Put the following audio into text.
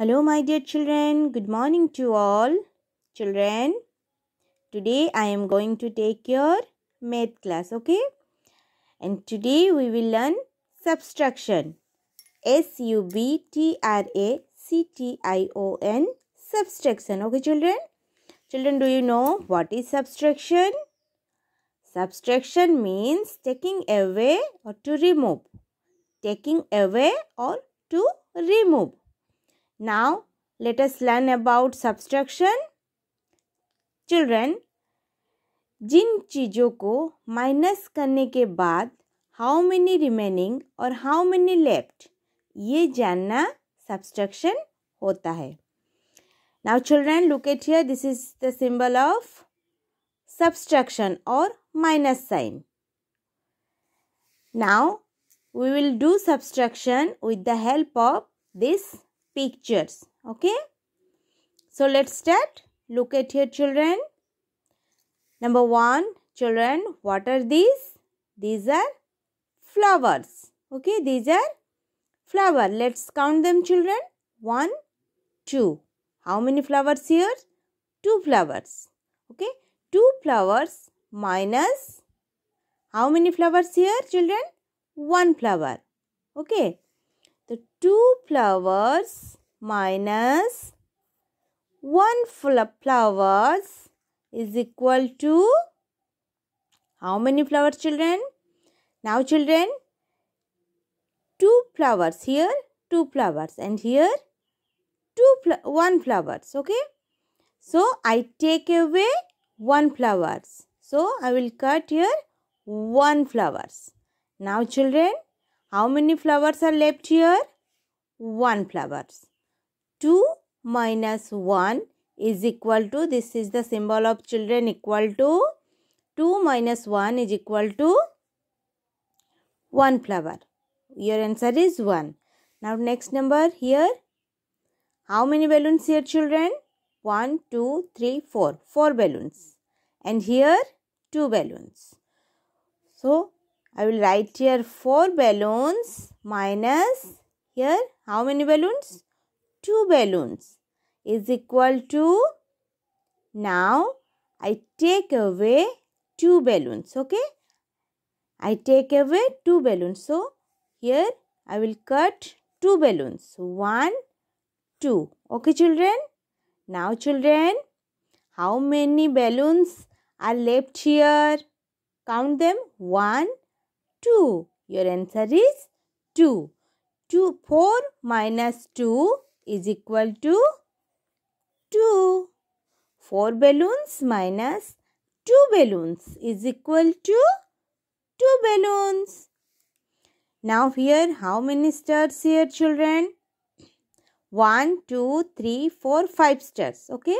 Hello, my dear children. Good morning to all. Children, today I am going to take your math class, okay? And today we will learn subtraction. S-U-B-T-R-A-C-T-I-O-N. Subtraction, okay children? Children, do you know what is subtraction? Subtraction means taking away or to remove. Taking away or to remove. Now, let us learn about subtraction. Children, जिन चीज़ों को minus करने के बाद how many remaining और how many left ये जानना subtraction होता है now children look at here this is the symbol of subtraction और minus sign now we will do subtraction with the help of this pictures. Okay. So let's start. Look at here children. Number one, children, what are these? These are flowers. Okay, these are flower. Let's count them children. One, two. How many flowers here? Two flowers. Okay, two flowers minus how many flowers here children? One flower. Okay the two flowers minus one full of flowers is equal to how many flowers children? Now children, two flowers here, two flowers and here two fl one flowers okay. So I take away one flowers. So I will cut here one flowers. Now children how many flowers are left here? 1 flowers. 2 minus 1 is equal to, this is the symbol of children equal to, 2 minus 1 is equal to 1 flower. Your answer is 1. Now next number here. How many balloons here children? 1, 2, 3, 4. 4 balloons. And here 2 balloons. So I will write here 4 balloons minus here how many balloons? 2 balloons is equal to now I take away 2 balloons okay. I take away 2 balloons. So here I will cut 2 balloons 1, 2 okay children. Now children how many balloons are left here? Count them 1, 2. Your answer is 2. 2 4 minus 2 is equal to 2. 4 balloons minus 2 balloons is equal to 2 balloons. Now here how many stars here children? 1, 2, 3, 4, 5 stars. Okay.